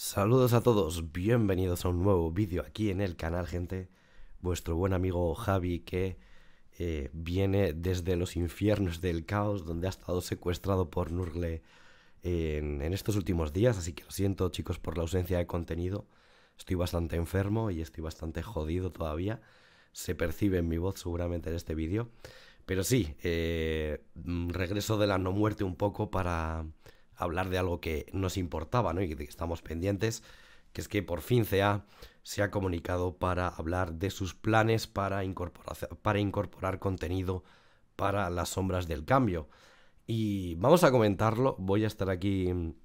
Saludos a todos, bienvenidos a un nuevo vídeo aquí en el canal, gente. Vuestro buen amigo Javi que eh, viene desde los infiernos del caos, donde ha estado secuestrado por Nurgle en, estos últimos días, así que lo siento chicos por la ausencia de contenido. Estoy bastante enfermo y estoy bastante jodido todavía. Se percibe en mi voz seguramente en este vídeo. Pero sí, eh, mm, regreso de la no muerte un poco para hablar de algo que nos importaba ¿no? y que estamos pendientes, que es que por fin CA se ha comunicado para hablar de sus planes para incorporar, para incorporar contenido para las sombras del cambio. Y vamos a comentarlo, voy a estar aquí un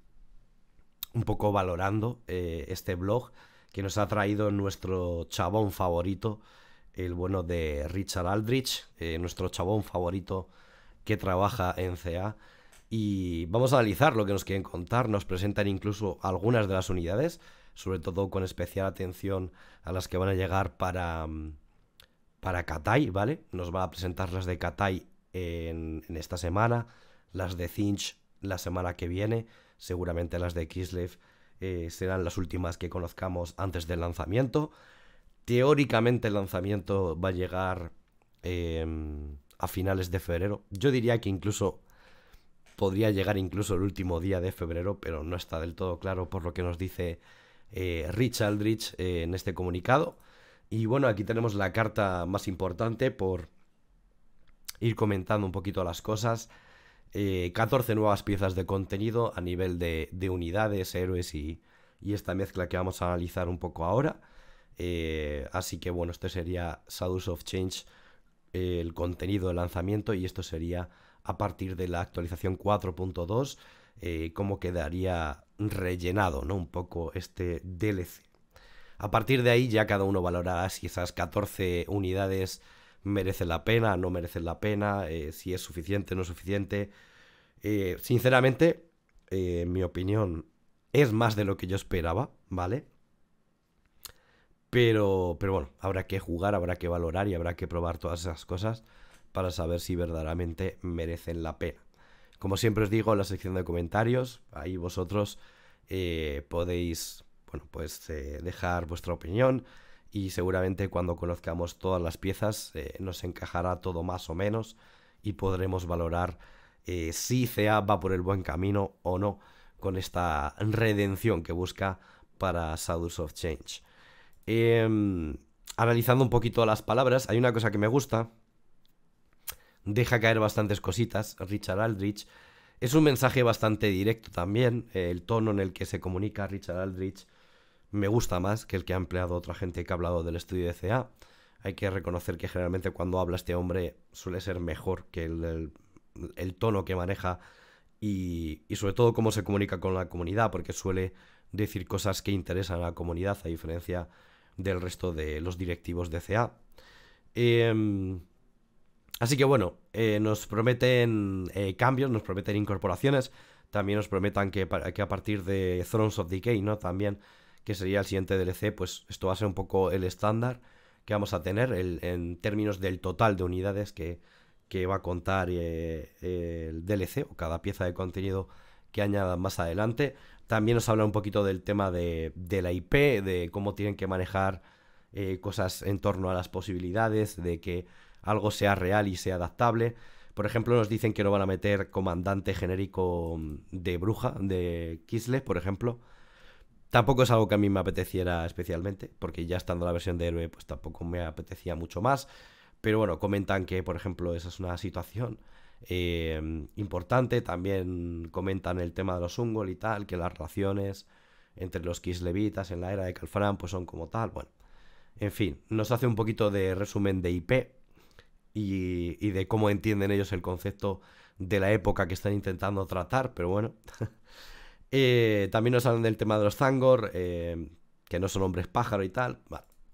poco valorando eh, este blog que nos ha traído nuestro chabón favorito, el bueno de Richard Aldrich, eh, nuestro chabón favorito que trabaja en CA y vamos a analizar lo que nos quieren contar. Nos presentan incluso algunas de las unidades, sobre todo con especial atención a las que van a llegar para, mm, para Katai, ¿vale? Nos va a presentar las de Katai en, esta semana, las de Cinch la semana que viene, seguramente las de Kislev eh, serán las últimas que conozcamos antes del lanzamiento. Teóricamente el lanzamiento va a llegar em, a finales de febrero. Yo diría que incluso podría llegar incluso el último día de febrero, pero no está del todo claro por lo que nos dice eh, Rich Aldrich eh, en este comunicado. Y bueno, aquí tenemos la carta más importante por ir comentando un poquito las cosas. 14 eh, nuevas piezas de contenido a nivel de, unidades, héroes y, y, esta mezcla que vamos a analizar un poco ahora. así que bueno, este sería Shadows of Change, el contenido de lanzamiento y esto sería a partir de la actualización 4.2 eh, cómo quedaría rellenado, ¿no? Un poco este DLC. A partir de ahí ya cada uno valorará si esas 14 unidades merecen la pena, no merecen la pena, eh, si es suficiente, no es suficiente. Eh, sinceramente, eh, en mi opinión, es más de lo que yo esperaba, ¿vale? Pero, pero bueno, habrá que jugar, habrá que valorar y habrá que probar todas esas cosas para saber si verdaderamente merecen la pena. Como siempre os digo, en la sección de comentarios, ahí vosotros eh, podéis bueno, pues, eh, dejar vuestra opinión y seguramente cuando conozcamos todas las piezas eh, nos encajará todo más o menos y podremos valorar si CEA va por el buen camino o no con esta redención que busca para Shadows of Change. Em, analizando un poquito las palabras, hay una cosa que me gusta, deja caer bastantes cositas, Richard Aldrich. Es un mensaje bastante directo también, eh, el tono en el que se comunica Richard Aldrich me gusta más que el que ha empleado otra gente que ha hablado del estudio de CA. Hay que reconocer que generalmente cuando habla este hombre suele ser mejor que el, tono que maneja y, y, sobre todo cómo se comunica con la comunidad, porque suele decir cosas que interesan a la comunidad, a diferencia del resto de los directivos de CA. Eh, em, Así que bueno, eh, nos prometen eh, cambios, nos prometen incorporaciones, también nos prometan que, a partir de Thrones of Decay, ¿no? También, que sería el siguiente DLC, pues esto va a ser un poco el estándar que vamos a tener en términos del total de unidades que, va a contar eh, el DLC o cada pieza de contenido que añadan más adelante. También nos habla un poquito del tema de la IP, de cómo tienen que manejar cosas en torno a las posibilidades, de que algo sea real y sea adaptable. Por ejemplo, nos dicen que no van a meter comandante genérico de bruja, de Kislev, por ejemplo. Tampoco es algo que a mí me apeteciera especialmente, porque ya estando la versión de héroe, pues tampoco me apetecía mucho más. Pero bueno, comentan que, por ejemplo, esa es una situación eh, importante. También comentan el tema de los Ungol y tal, que las relaciones entre los Kislevitas en la era de Calfran pues son como tal. Bueno, en fin, nos hace un poquito de resumen de IP, y, de cómo entienden ellos el concepto de la época que están intentando tratar, pero bueno. Eh, también nos hablan del tema de los Zangor, eh, que no son hombres pájaro y tal,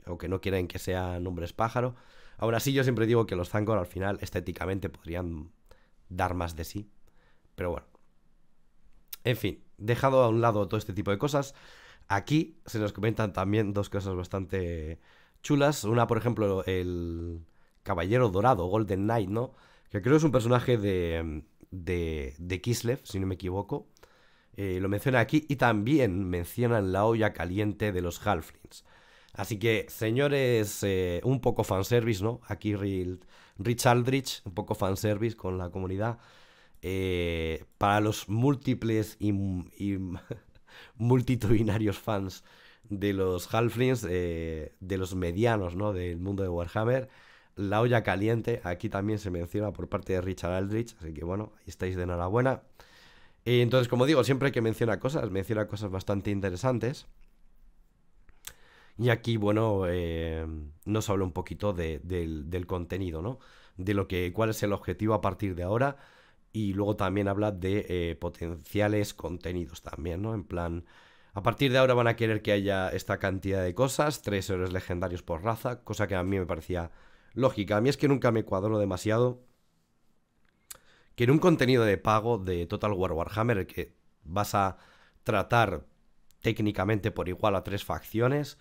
O que no quieren que sean hombres pájaro. Ahora sí, yo siempre digo que los Zangor al final estéticamente podrían dar más de sí, pero bueno. En fin, dejado a un lado todo este tipo de cosas, aquí se nos comentan también dos cosas bastante chulas. Una, por ejemplo, el, Caballero Dorado, Golden Knight, ¿no? Que creo que es un personaje de, Kislev, si no me equivoco. Eh, lo menciona aquí y también mencionan la olla caliente de los Halflings. Así que, señores, eh, un poco fanservice, ¿no? Aquí Rich Aldrich, un poco fanservice con la comunidad. Eh, para los múltiples y, multitudinarios fans de los Halflings, de los medianos, ¿no? Del mundo de Warhammer la olla caliente, aquí también se menciona por parte de Richard Aldrich, así que bueno, ahí estáis de enhorabuena. Y eh, entonces, como digo, siempre que menciona cosas, menciona cosas bastante interesantes. Y aquí, bueno, eh, nos habla un poquito del, contenido, ¿no? De lo que, cuál es el objetivo a partir de ahora. Y luego también habla de eh, potenciales contenidos también, ¿no? En plan, a partir de ahora van a querer que haya esta cantidad de cosas, tres héroes legendarios por raza, cosa que a mí me parecía lógica. A mí es que nunca me cuadro demasiado que en un contenido de pago de Total War Warhammer que vas a tratar técnicamente por igual a tres facciones,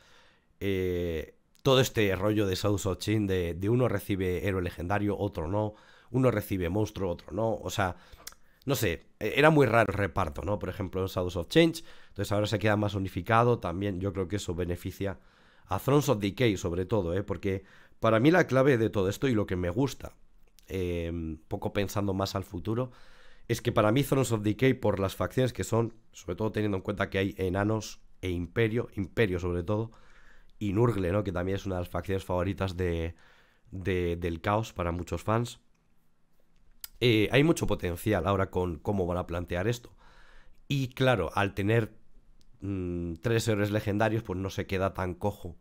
eh, todo este rollo de South of Change de, uno recibe héroe legendario, otro no, uno recibe monstruo, otro no, o sea, no sé, e, era muy raro el reparto, ¿no? Por ejemplo, en Shadows of Change, entonces ahora se queda más unificado, también yo creo que eso beneficia a Thrones of Decay sobre todo, ¿eh? Porque para mí la clave de todo esto y lo que me gusta, eh, poco pensando más al futuro, es que para mí Thrones of Decay, por las facciones que son, sobre todo teniendo en cuenta que hay enanos e imperio, imperio sobre todo, y Nurgle, ¿no? que también es una de las facciones favoritas de, del caos para muchos fans, eh, hay mucho potencial ahora con cómo van a plantear esto. Y claro, al tener mm, tres héroes legendarios, pues no se queda tan cojo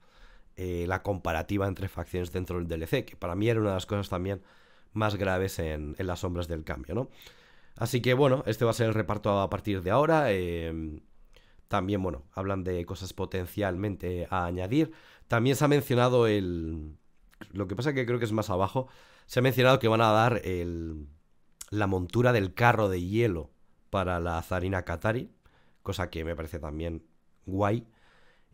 eh, la comparativa entre facciones dentro del DLC, que para mí era una de las cosas también más graves en, las sombras del cambio, ¿no? Así que bueno, este va a ser el reparto a partir de ahora. Em, también, bueno, hablan de cosas potencialmente a añadir. También se ha mencionado el... Lo que pasa que creo que es más abajo. Se ha mencionado que van a dar el... la montura del carro de hielo para la zarina Katari, Cosa que me parece también guay.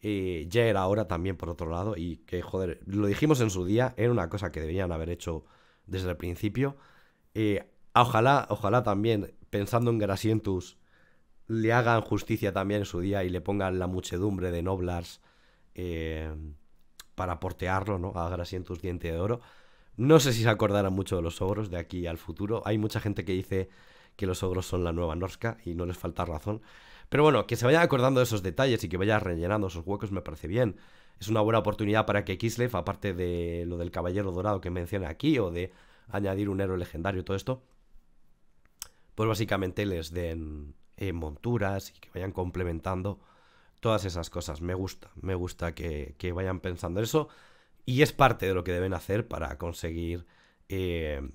Eh, ya era hora también, por otro lado, y que, joder, lo dijimos en su día, era una cosa que debían haber hecho desde el principio. Eh, ojalá, ojalá también, pensando en Grasientus, le hagan justicia también en su día y le pongan la muchedumbre de noblars eh, para portearlo, ¿no? A Grasientus Diente de Oro. No sé si se acordarán mucho de los ogros de aquí al futuro. Hay mucha gente que dice que los ogros son la nueva Norska y no les falta razón. Pero bueno, que se vayan acordando de esos detalles y que vayan rellenando esos huecos me parece bien. Es una buena oportunidad para que Kislev, aparte de lo del Caballero Dorado que menciona aquí, o de añadir un héroe legendario y todo esto, pues básicamente les den eh, monturas y que vayan complementando todas esas cosas. Me gusta, me gusta que, vayan pensando eso y es parte de lo que deben hacer para conseguir eh,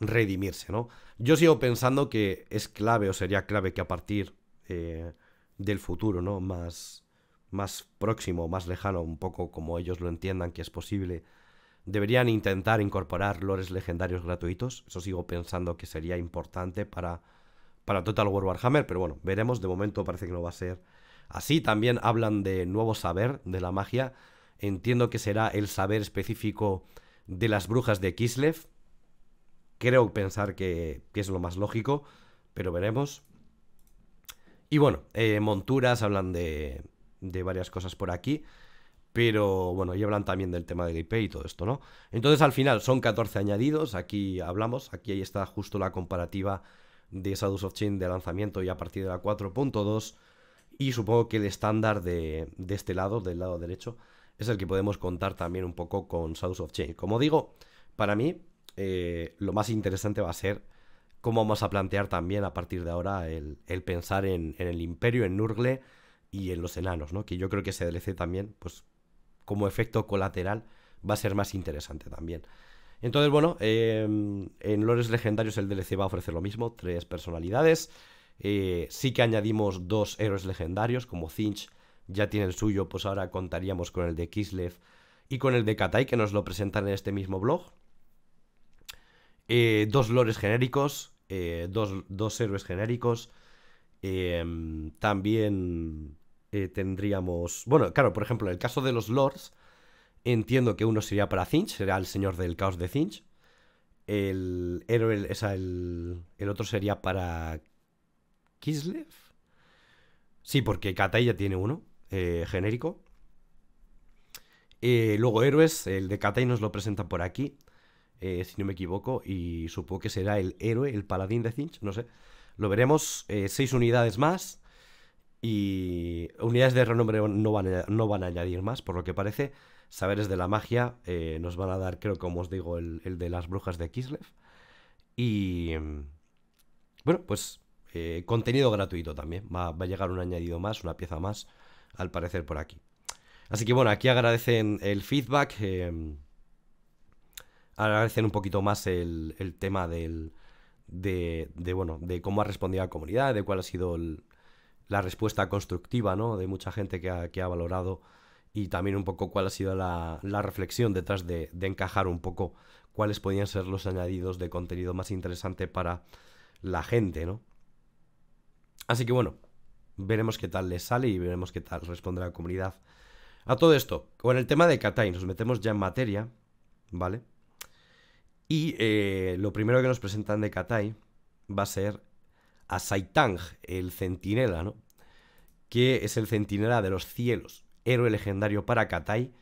redimirse, ¿no? Yo sigo pensando que es clave o sería clave que a partir eh, del futuro, ¿no? Más, más próximo, más lejano, un poco como ellos lo entiendan que es posible. Deberían intentar incorporar lores legendarios gratuitos. Eso sigo pensando que sería importante para, para Total War Warhammer, pero bueno, veremos. De momento parece que no va a ser así. También hablan de nuevo saber de la magia. Entiendo que será el saber específico de las brujas de Kislev. Creo pensar que es lo más lógico, pero veremos. Y bueno, eh, monturas, hablan de, varias cosas por aquí. Pero bueno, y hablan también del tema de IP y todo esto, ¿no? Entonces al final son 14 añadidos, aquí hablamos, aquí ahí está justo la comparativa de South of Chain de lanzamiento y a partir de la 4.2 y supongo que el estándar de, este lado, del lado derecho, es el que podemos contar también un poco con South of Chain. Como digo, para mí eh, lo más interesante va a ser cómo vamos a plantear también a partir de ahora el, pensar en, el imperio, en Nurgle y en los enanos, ¿no? Que yo creo que ese DLC también, pues como efecto colateral, va a ser más interesante también. Entonces, bueno, em, en Lores Legendarios el DLC va a ofrecer lo mismo, tres personalidades. Eh, sí que añadimos dos héroes legendarios, como Cinch, ya tiene el suyo, pues ahora contaríamos con el de Kislev y con el de Katai, que nos lo presentan en este mismo blog. Eh, dos lores genéricos, eh, dos, héroes genéricos. Em, también eh, tendríamos. Bueno, claro, por ejemplo, en el caso de los Lords, entiendo que uno sería para Cinch, será el señor del caos de Cinch El héroe, el, el, otro sería para Kislev. Sí, porque Katai ya tiene uno, eh, genérico. luego héroes, el de Katai nos lo presenta por aquí. Eh, si no me equivoco, y supongo que será el héroe, el paladín de Cinch, no sé. Lo veremos, eh, seis unidades más, y unidades de renombre no van, a, no van a añadir más, por lo que parece. Saberes de la magia eh, nos van a dar, creo, como os digo, el, de las brujas de Kislev. Y... Bueno, pues contenido gratuito también. Va, a llegar un añadido más, una pieza más, al parecer por aquí. Así que bueno, aquí agradecen el feedback. Em, Agradecer un poquito más el, tema de, bueno, de cómo ha respondido la comunidad, de cuál ha sido la respuesta constructiva ¿no? de mucha gente que ha, valorado y también un poco cuál ha sido la, reflexión detrás de, encajar un poco cuáles podían ser los añadidos de contenido más interesante para la gente, ¿no? Así que bueno, veremos qué tal les sale y veremos qué tal responde la comunidad. A todo esto, con el tema de Katai, nos metemos ya en materia, ¿vale? Y eh, lo primero que nos presentan de Katai va a ser a Saitang, el centinela, ¿no? Que es el centinela de los cielos, héroe legendario para Katai,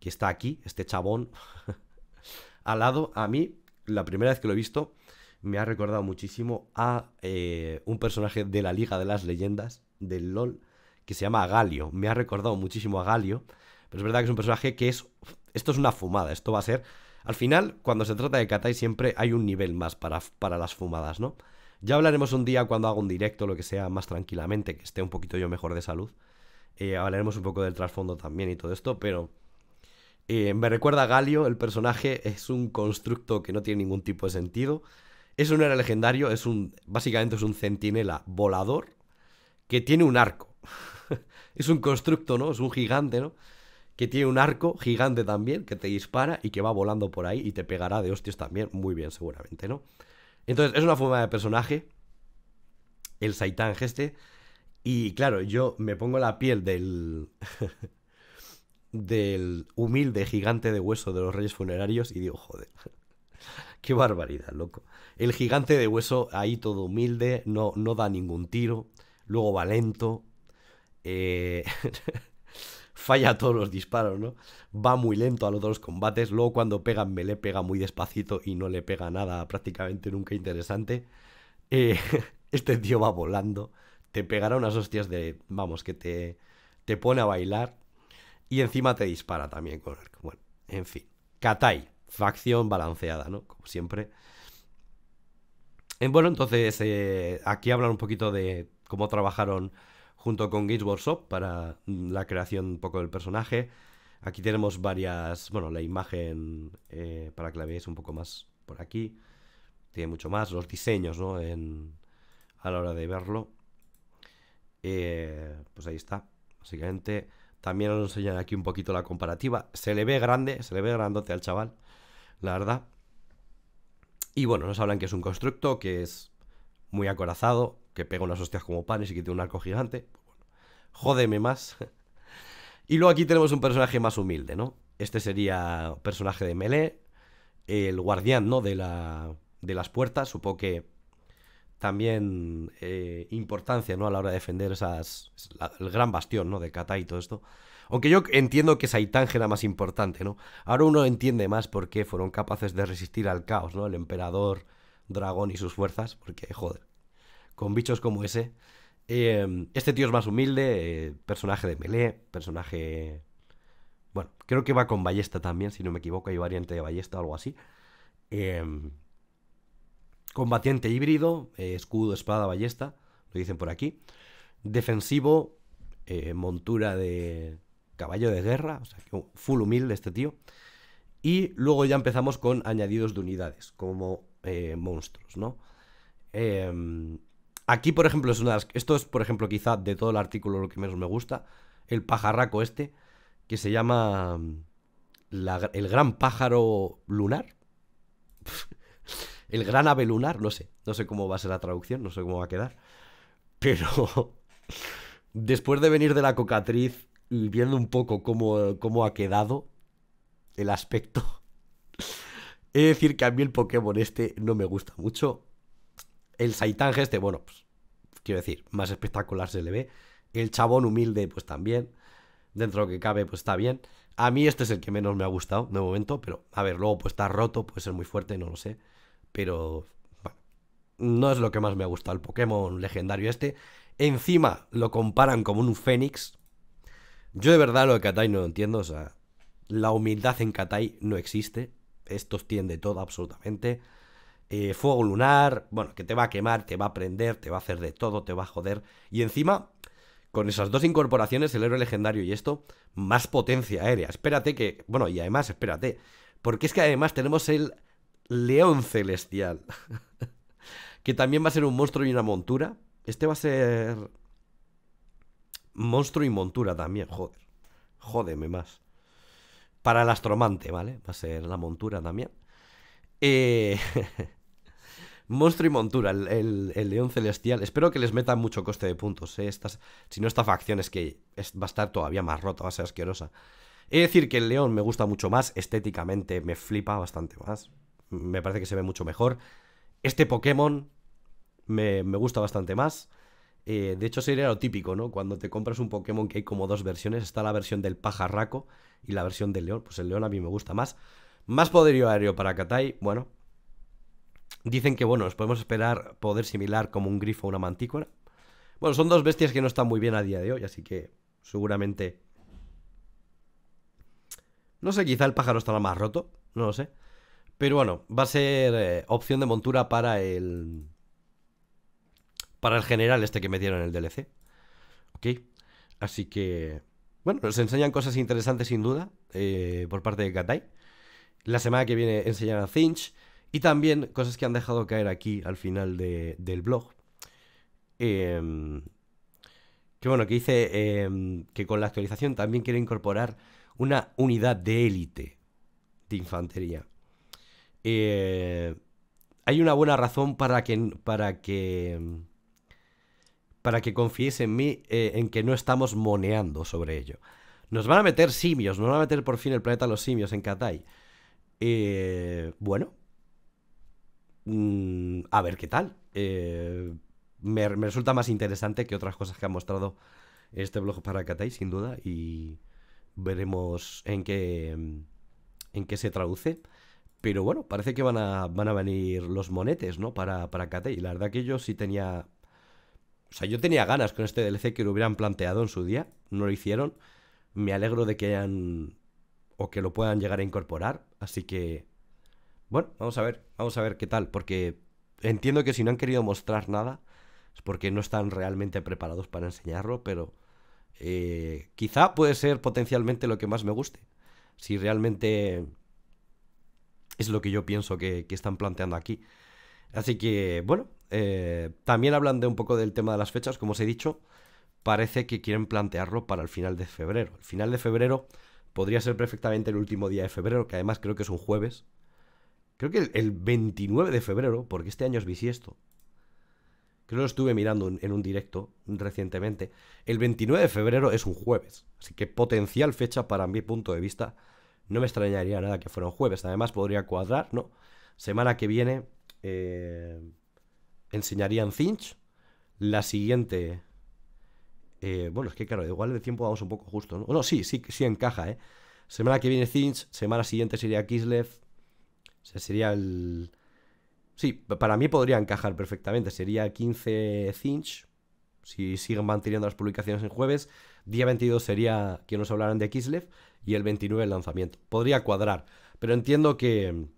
que está aquí, este chabón, al lado. A mí, la primera vez que lo he visto, me ha recordado muchísimo a eh, un personaje de la Liga de las Leyendas, del LOL, que se llama Galio. Me ha recordado muchísimo a Galio, pero es verdad que es un personaje que es... Esto es una fumada, esto va a ser al final, cuando se trata de Katai siempre hay un nivel más para, las fumadas, ¿no? Ya hablaremos un día cuando haga un directo, lo que sea, más tranquilamente, que esté un poquito yo mejor de salud. Eh, hablaremos un poco del trasfondo también y todo esto, pero eh, me recuerda a Galio, el personaje es un constructo que no tiene ningún tipo de sentido. Es un era legendario, es un, básicamente es un centinela volador que tiene un arco. es un constructo, ¿no? Es un gigante, ¿no? que tiene un arco gigante también, que te dispara y que va volando por ahí y te pegará de hostias también, muy bien seguramente, ¿no? Entonces, es una forma de personaje, el Saitán este, y claro, yo me pongo la piel del... del humilde gigante de hueso de los reyes funerarios y digo, joder, qué barbaridad, loco. El gigante de hueso ahí todo humilde, no, no da ningún tiro, luego va lento. Eh... falla todos los disparos, ¿no? Va muy lento a los dos combates, luego cuando pega melee pega muy despacito y no le pega nada prácticamente nunca interesante. Eh, este tío va volando, te pegará unas hostias de, vamos, que te, te pone a bailar y encima te dispara también con el... Bueno, en fin. Katai, facción balanceada, ¿no? Como siempre. Eh, bueno, entonces eh, aquí hablan un poquito de cómo trabajaron junto con Games Workshop para mm, la creación un poco del personaje. Aquí tenemos varias, bueno, la imagen eh, para que la veáis un poco más por aquí. Tiene mucho más, los diseños, ¿no? En, a la hora de verlo. Eh, pues ahí está, básicamente. También os enseñan aquí un poquito la comparativa. Se le ve grande, se le ve grandote al chaval, la verdad. Y bueno, nos hablan que es un constructo, que es muy acorazado, que pega unas hostias como panes y que tiene un arco gigante. Pues bueno, jódeme más. y luego aquí tenemos un personaje más humilde, ¿no? Este sería personaje de Melee, el guardián, ¿no? De, la, de las puertas, supongo que también eh, importancia, ¿no? A la hora de defender esas, el gran bastión, ¿no? De Katai y todo esto. Aunque yo entiendo que Saitán era más importante, ¿no? Ahora uno entiende más por qué fueron capaces de resistir al caos, ¿no? El emperador, dragón y sus fuerzas, porque, joder, con bichos como ese. Em, este tío es más humilde, eh, personaje de melee, personaje... Bueno, creo que va con ballesta también, si no me equivoco, hay variante de ballesta o algo así. Em, combatiente híbrido, eh, escudo, espada, ballesta, lo dicen por aquí. Defensivo, eh, montura de caballo de guerra, o sea, full humilde este tío. Y luego ya empezamos con añadidos de unidades, como monstruos, ¿no? Em, Aquí, por ejemplo, es una de Esto es, por ejemplo, quizá de todo el artículo lo que menos me gusta. El pajarraco este, que se llama mm, el gran pájaro lunar. el gran ave lunar, no sé. No sé cómo va a ser la traducción, no sé cómo va a quedar. Pero después de venir de la cocatriz y viendo un poco cómo, cómo ha quedado el aspecto, he de decir que a mí el Pokémon este no me gusta mucho. El Saitange este, bueno, pues, quiero decir, más espectacular se le ve. El chabón humilde, pues también. Dentro de lo que cabe, pues está bien. A mí este es el que menos me ha gustado de momento, pero a ver, luego pues está roto, puede ser muy fuerte, no lo sé. Pero, bueno, no es lo que más me ha gustado el Pokémon legendario este. Encima lo comparan como un Fénix. Yo de verdad lo de Katai no lo entiendo, o sea, la humildad en Katai no existe. Esto tiende todo absolutamente. Eh, fuego lunar, bueno, que te va a quemar, te va a prender, te va a hacer de todo, te va a joder. Y encima, con esas dos incorporaciones, el héroe legendario y esto, más potencia aérea. Espérate que, bueno, y además, espérate, porque es que además tenemos el león celestial, que también va a ser un monstruo y una montura. Este va a ser monstruo y montura también, joder. Jódeme más. Para el astromante, ¿vale? Va a ser la montura también. Eh, Monstruo y montura, el, león celestial. Espero que les meta mucho coste de puntos. Eh, si no, esta facción es que va a estar todavía más rota, va a ser asquerosa. He de decir que el león me gusta mucho más, estéticamente me flipa bastante más. Me parece que se ve mucho mejor. Este Pokémon me, gusta bastante más. Eh, de hecho, sería lo típico, ¿no? Cuando te compras un Pokémon que hay como dos versiones, está la versión del pajarraco y la versión del león. Pues el león a mí me gusta más. Más poderío aéreo para Katai, bueno. Dicen que, bueno, nos podemos esperar poder similar como un grifo o una mantícora. Bueno, son dos bestias que no están muy bien a día de hoy, así que seguramente... No sé, quizá el pájaro estará más roto, no lo sé. Pero bueno, va a ser eh, opción de montura para el... Para el general este que metieron en el DLC. Ok, así que... Bueno, nos enseñan cosas interesantes sin duda eh, por parte de Katai. La semana que viene enseñar a Finch. Y también cosas que han dejado caer aquí al final del blog. Em, que bueno, que dice em, que con la actualización también quiere incorporar una unidad de élite de infantería. Eh, hay una buena razón para que. para que. Em, para que confíes en mí eh, en que no estamos moneando sobre ello. Nos van a meter simios, nos van a meter por fin el planeta los simios en Katai. Eh, bueno, mm, a ver qué tal. Eh, me, resulta más interesante que otras cosas que ha mostrado este blog para Katai, sin duda, y veremos en qué, mm, en qué se traduce. Pero bueno, parece que van a, van a venir los monetes, ¿no? Para, para La verdad que yo sí tenía... O sea, yo tenía ganas con este DLC que lo hubieran planteado en su día. No lo hicieron. Me alegro de que hayan... O que lo puedan llegar a incorporar. Así que, bueno, vamos a ver, vamos a ver qué tal, porque entiendo que si no han querido mostrar nada es porque no están realmente preparados para enseñarlo, pero eh, quizá puede ser potencialmente lo que más me guste. Si realmente es lo que yo pienso que, están planteando aquí. Así que, bueno, eh, también hablan de un poco del tema de las fechas, como os he dicho, parece que quieren plantearlo para el final de febrero. El final de febrero Podría ser perfectamente el último día de febrero, que además creo que es un jueves. Creo que el 29 de febrero, porque este año es bisiesto. Creo que lo estuve mirando en un directo recientemente. El 29 de febrero es un jueves. Así que potencial fecha para mi punto de vista. No me extrañaría nada que fuera un jueves. Además podría cuadrar, ¿no? Semana que viene eh, enseñarían Cinch. La siguiente eh, bueno, es que claro, igual de tiempo vamos un poco justo, ¿no? No, sí, sí, sí encaja, ¿eh? Semana que viene Cinch, semana siguiente sería Kislev. sería el. Sí, para mí podría encajar perfectamente. Sería 15 Cinch, si siguen manteniendo las publicaciones en jueves. Día 22 sería que nos hablaran de Kislev y el 29 el lanzamiento. Podría cuadrar, pero entiendo que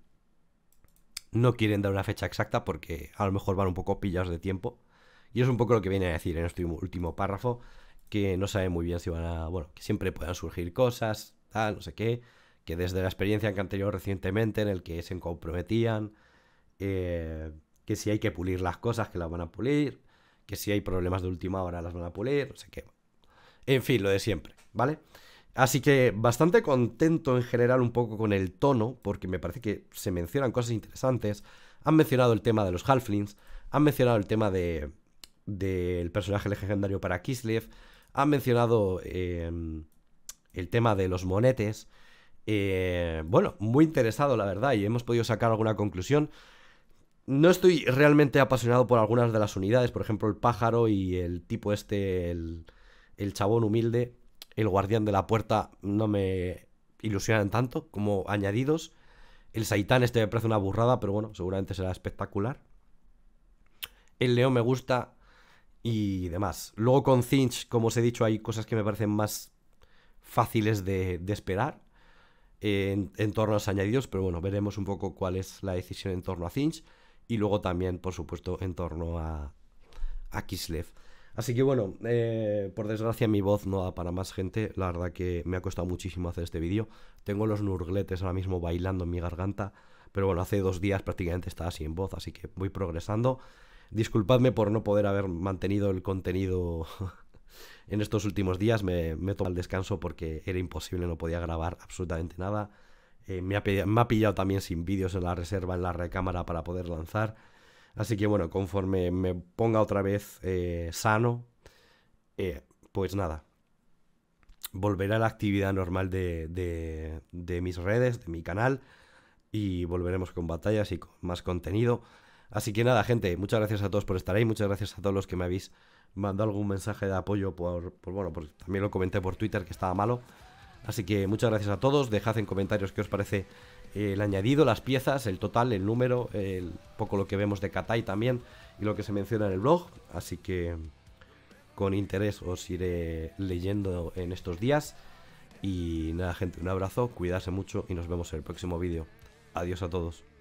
no quieren dar una fecha exacta porque a lo mejor van un poco pillados de tiempo. Y es un poco lo que viene a decir en este último párrafo, que no sabe muy bien si van a, bueno, que siempre puedan surgir cosas, tal, no sé qué, que desde la experiencia que han tenido recientemente en el que se comprometían, eh, que si hay que pulir las cosas, que las van a pulir, que si hay problemas de última hora, las van a pulir, no sé qué. En fin, lo de siempre, ¿vale? Así que bastante contento en general un poco con el tono, porque me parece que se mencionan cosas interesantes. Han mencionado el tema de los halflings, han mencionado el tema de, del personaje legendario para Kislev, han mencionado em, el tema de los monetes. Eh, bueno, muy interesado, la verdad, y hemos podido sacar alguna conclusión. No estoy realmente apasionado por algunas de las unidades, por ejemplo, el pájaro y el tipo este, el, el chabón humilde, el guardián de la puerta, no me ilusionan tanto como añadidos. El Saitán este me parece una burrada, pero bueno, seguramente será espectacular. El León me gusta y demás. Luego con Cinch, como os he dicho, hay cosas que me parecen más fáciles de, esperar eh, en, torno a los añadidos, pero bueno, veremos un poco cuál es la decisión en torno a Cinch y luego también, por supuesto, en torno a, a Kislev. Así que bueno, eh, por desgracia mi voz no da para más gente, la verdad que me ha costado muchísimo hacer este vídeo, tengo los nurgletes ahora mismo bailando en mi garganta, pero bueno, hace dos días prácticamente estaba sin voz, así que voy progresando. Disculpadme por no poder haber mantenido el contenido en estos últimos días. Me, he tomado el descanso porque era imposible, no podía grabar absolutamente nada. Eh, me, ha, pillado también sin vídeos en la reserva, en la recámara para poder lanzar. Así que bueno, conforme me ponga otra vez eh, sano, eh, pues nada. Volveré a la actividad normal de, de mis redes, de mi canal. Y volveremos con batallas y con más contenido. Así que nada, gente, muchas gracias a todos por estar ahí, muchas gracias a todos los que me habéis mandado algún mensaje de apoyo por, bueno, también lo comenté por Twitter que estaba malo. Así que muchas gracias a todos, dejad en comentarios qué os parece el añadido, las piezas, el total, el número, el poco lo que vemos de Katai también y lo que se menciona en el blog. Así que con interés os iré leyendo en estos días. Y nada, gente, un abrazo, cuidarse mucho y nos vemos en el próximo vídeo. Adiós a todos.